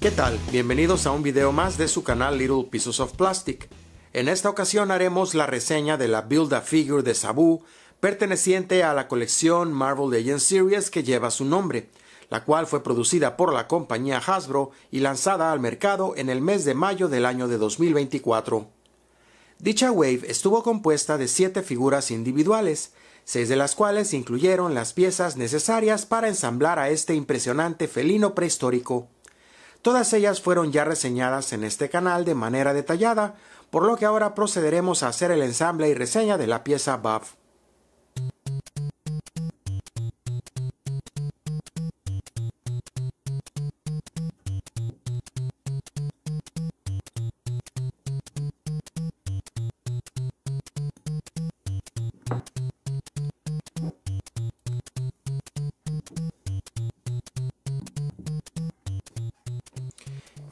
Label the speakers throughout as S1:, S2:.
S1: ¿Qué tal? Bienvenidos a un video más de su canal Little Pieces of Plastic. En esta ocasión haremos la reseña de la Build a Figure de Sabu, perteneciente a la colección Marvel Legends Series que lleva su nombre, la cual fue producida por la compañía Hasbro y lanzada al mercado en el mes de mayo del año de 2024. Dicha wave estuvo compuesta de siete figuras individuales, seis de las cuales incluyeron las piezas necesarias para ensamblar a este impresionante felino prehistórico. Todas ellas fueron ya reseñadas en este canal de manera detallada, por lo que ahora procederemos a hacer el ensamble y reseña de la pieza BAF.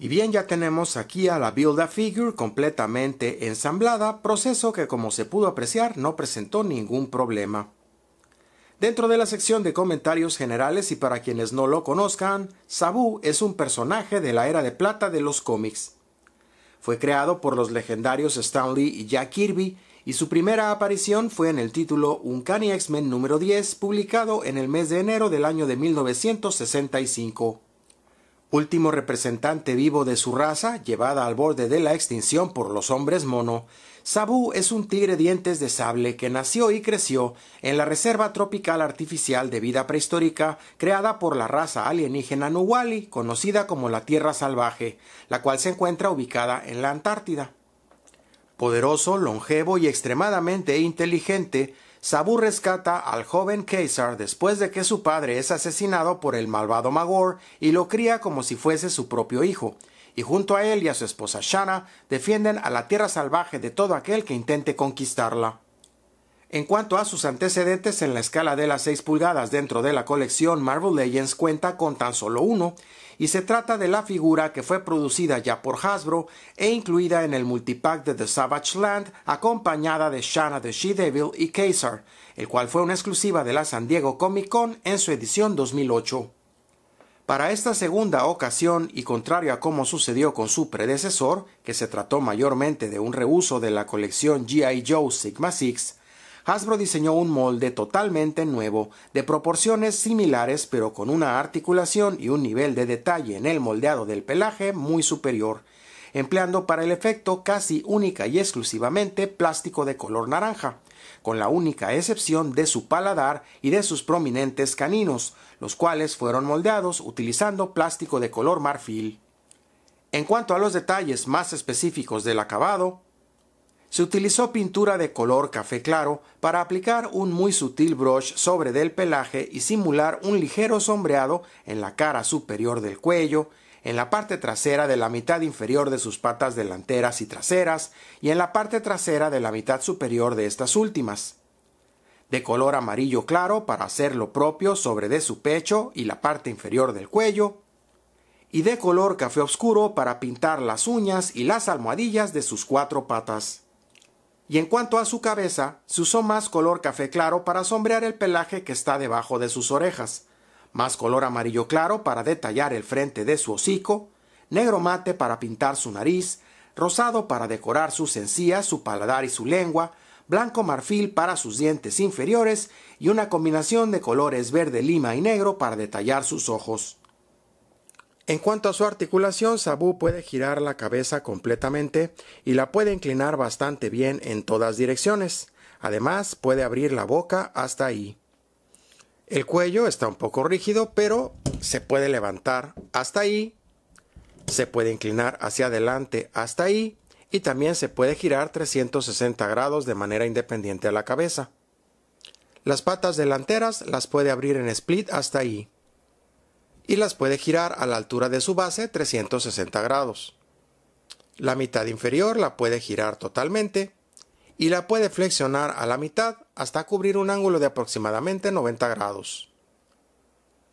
S1: Y bien, ya tenemos aquí a la Build a Figure completamente ensamblada, proceso que como se pudo apreciar no presentó ningún problema. Dentro de la sección de comentarios generales y para quienes no lo conozcan, Sabu es un personaje de la era de plata de los cómics. Fue creado por los legendarios Stan Lee y Jack Kirby y su primera aparición fue en el título Uncanny X-Men número 10 publicado en el mes de enero del año de 1965 último representante vivo de su raza, llevada al borde de la extinción por los hombres mono, Sabú es un tigre dientes de sable que nació y creció en la reserva tropical artificial de vida prehistórica creada por la raza alienígena Nuwali, conocida como la Tierra Salvaje, la cual se encuentra ubicada en la Antártida. Poderoso, longevo y extremadamente inteligente, Sabu rescata al joven Caesar después de que su padre es asesinado por el malvado Magor y lo cría como si fuese su propio hijo, y junto a él y a su esposa Shanna defienden a la tierra salvaje de todo aquel que intente conquistarla. En cuanto a sus antecedentes en la escala de las 6 pulgadas dentro de la colección Marvel Legends cuenta con tan solo uno, y se trata de la figura que fue producida ya por Hasbro e incluida en el multipack de The Savage Land acompañada de Shanna the She-Devil y Kaiser, el cual fue una exclusiva de la San Diego Comic Con en su edición 2008. Para esta segunda ocasión, y contrario a como sucedió con su predecesor, que se trató mayormente de un reuso de la colección GI Joe Sigma 6, Hasbro diseñó un molde totalmente nuevo, de proporciones similares pero con una articulación y un nivel de detalle en el moldeado del pelaje muy superior, empleando para el efecto casi única y exclusivamente plástico de color naranja, con la única excepción de su paladar y de sus prominentes caninos, los cuales fueron moldeados utilizando plástico de color marfil. En cuanto a los detalles más específicos del acabado, se utilizó pintura de color café claro para aplicar un muy sutil brush sobre del pelaje y simular un ligero sombreado en la cara superior del cuello, en la parte trasera de la mitad inferior de sus patas delanteras y traseras y en la parte trasera de la mitad superior de estas últimas. De color amarillo claro para hacer lo propio sobre de su pecho y la parte inferior del cuello, y de color café oscuro para pintar las uñas y las almohadillas de sus cuatro patas y en cuanto a su cabeza, se usó más color café claro para sombrear el pelaje que está debajo de sus orejas, más color amarillo claro para detallar el frente de su hocico, negro mate para pintar su nariz, rosado para decorar sus encías, su paladar y su lengua, blanco marfil para sus dientes inferiores y una combinación de colores verde lima y negro para detallar sus ojos. En cuanto a su articulación, Sabu puede girar la cabeza completamente y la puede inclinar bastante bien en todas direcciones. Además, puede abrir la boca hasta ahí. El cuello está un poco rígido, pero se puede levantar hasta ahí, se puede inclinar hacia adelante hasta ahí y también se puede girar 360 grados de manera independiente a la cabeza. Las patas delanteras las puede abrir en split hasta ahí y las puede girar a la altura de su base 360 grados. La mitad inferior la puede girar totalmente y la puede flexionar a la mitad hasta cubrir un ángulo de aproximadamente 90 grados.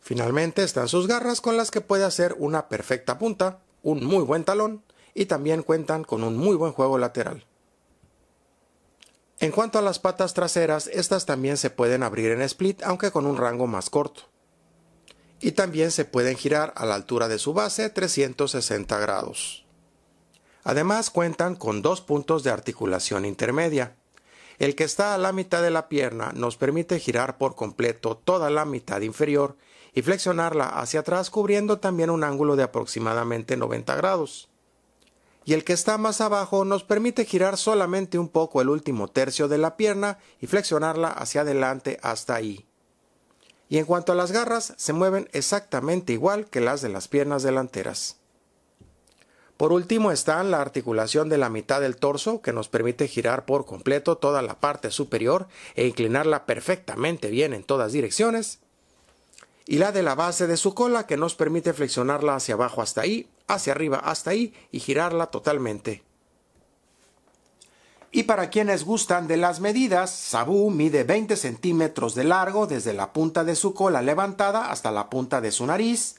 S1: Finalmente están sus garras con las que puede hacer una perfecta punta, un muy buen talón y también cuentan con un muy buen juego lateral. En cuanto a las patas traseras, estas también se pueden abrir en split aunque con un rango más corto y también se pueden girar a la altura de su base 360 grados. Además cuentan con dos puntos de articulación intermedia. El que está a la mitad de la pierna nos permite girar por completo toda la mitad inferior y flexionarla hacia atrás cubriendo también un ángulo de aproximadamente 90 grados. Y el que está más abajo nos permite girar solamente un poco el último tercio de la pierna y flexionarla hacia adelante hasta ahí y en cuanto a las garras se mueven exactamente igual que las de las piernas delanteras. Por último están la articulación de la mitad del torso que nos permite girar por completo toda la parte superior e inclinarla perfectamente bien en todas direcciones, y la de la base de su cola que nos permite flexionarla hacia abajo hasta ahí, hacia arriba hasta ahí y girarla totalmente. Y para quienes gustan de las medidas, Sabu mide 20 centímetros de largo desde la punta de su cola levantada hasta la punta de su nariz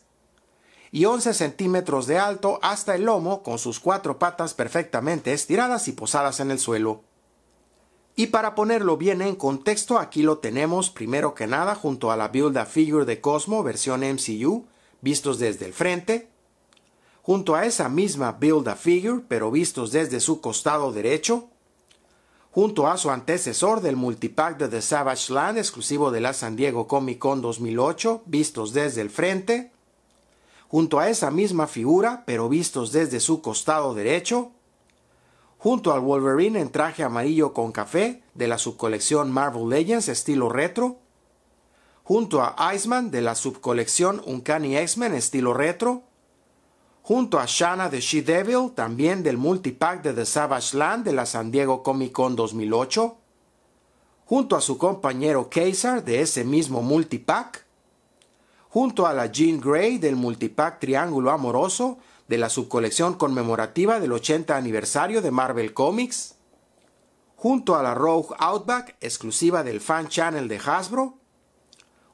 S1: y 11 centímetros de alto hasta el lomo con sus cuatro patas perfectamente estiradas y posadas en el suelo. Y para ponerlo bien en contexto, aquí lo tenemos primero que nada junto a la Build a Figure de Cosmo versión MCU, vistos desde el frente, junto a esa misma Build a Figure, pero vistos desde su costado derecho, junto a su antecesor del multipack de The Savage Land exclusivo de la San Diego Comic Con 2008, vistos desde el frente, junto a esa misma figura, pero vistos desde su costado derecho, junto al Wolverine en traje amarillo con café de la subcolección Marvel Legends estilo retro, junto a Iceman de la subcolección Uncanny X-Men estilo retro, junto a Shanna de She Devil, también del multipack de The Savage Land de la San Diego Comic Con 2008, junto a su compañero caesar de ese mismo multipack, junto a la Jean Grey del multipack Triángulo Amoroso de la subcolección conmemorativa del 80 aniversario de Marvel Comics, junto a la Rogue Outback exclusiva del Fan Channel de Hasbro,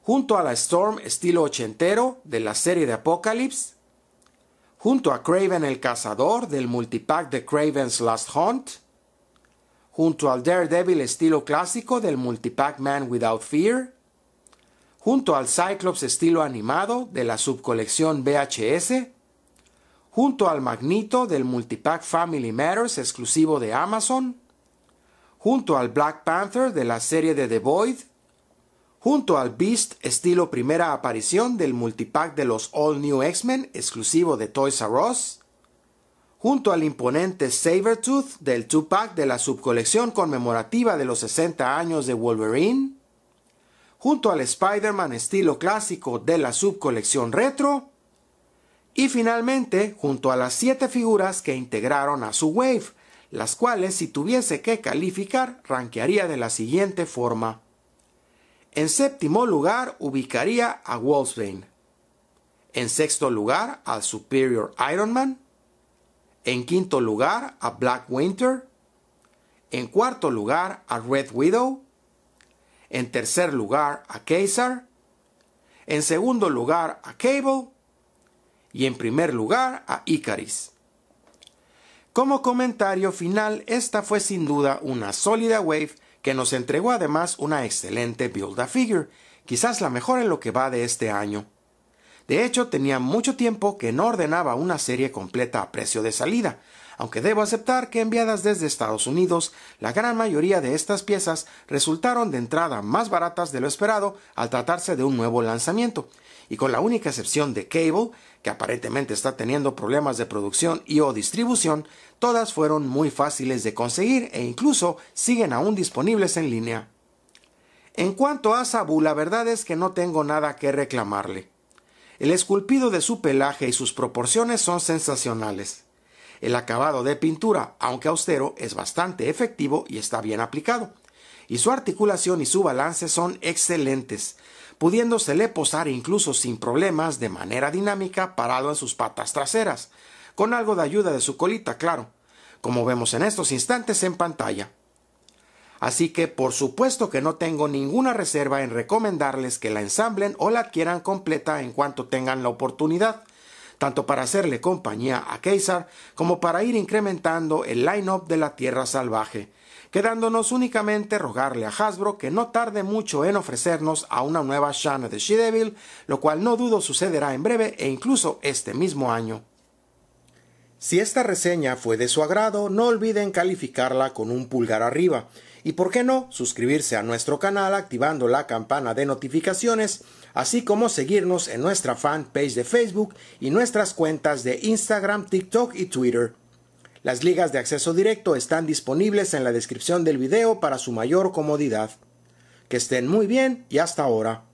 S1: junto a la Storm estilo ochentero de la serie de Apocalypse, junto a Craven el Cazador del multipack de Craven's Last Hunt, junto al Daredevil estilo clásico del multipack Man Without Fear, junto al Cyclops estilo animado de la subcolección VHS, junto al Magnito del multipack Family Matters exclusivo de Amazon, junto al Black Panther de la serie de The Void, junto al Beast estilo primera aparición del multipack de los All New X-Men exclusivo de Toys R Us, junto al imponente Sabertooth del 2-pack de la subcolección conmemorativa de los 60 años de Wolverine, junto al Spider-Man estilo clásico de la subcolección retro, y finalmente junto a las siete figuras que integraron a su Wave, las cuales si tuviese que calificar ranquearía de la siguiente forma. En séptimo lugar ubicaría a Wolfsbane. En sexto lugar al Superior Ironman. En quinto lugar a Black Winter. En cuarto lugar a Red Widow. En tercer lugar a Kaiser. En segundo lugar a Cable. Y en primer lugar a Icaris. Como comentario final, esta fue sin duda una sólida wave que nos entregó además una excelente Build a Figure, quizás la mejor en lo que va de este año. De hecho, tenía mucho tiempo que no ordenaba una serie completa a precio de salida, aunque debo aceptar que enviadas desde Estados Unidos, la gran mayoría de estas piezas resultaron de entrada más baratas de lo esperado al tratarse de un nuevo lanzamiento, y con la única excepción de Cable, que aparentemente está teniendo problemas de producción y o distribución, todas fueron muy fáciles de conseguir e incluso siguen aún disponibles en línea. En cuanto a Sabu, la verdad es que no tengo nada que reclamarle. El esculpido de su pelaje y sus proporciones son sensacionales. El acabado de pintura, aunque austero, es bastante efectivo y está bien aplicado. Y su articulación y su balance son excelentes, pudiéndosele posar incluso sin problemas de manera dinámica parado en sus patas traseras, con algo de ayuda de su colita, claro, como vemos en estos instantes en pantalla. Así que por supuesto que no tengo ninguna reserva en recomendarles que la ensamblen o la adquieran completa en cuanto tengan la oportunidad, tanto para hacerle compañía a Kaiser como para ir incrementando el line-up de la Tierra Salvaje, quedándonos únicamente rogarle a Hasbro que no tarde mucho en ofrecernos a una nueva Shana de She-Devil, lo cual no dudo sucederá en breve e incluso este mismo año. Si esta reseña fue de su agrado, no olviden calificarla con un pulgar arriba y, por qué no, suscribirse a nuestro canal activando la campana de notificaciones, así como seguirnos en nuestra fanpage de Facebook y nuestras cuentas de Instagram, TikTok y Twitter. Las ligas de acceso directo están disponibles en la descripción del video para su mayor comodidad. Que estén muy bien y hasta ahora.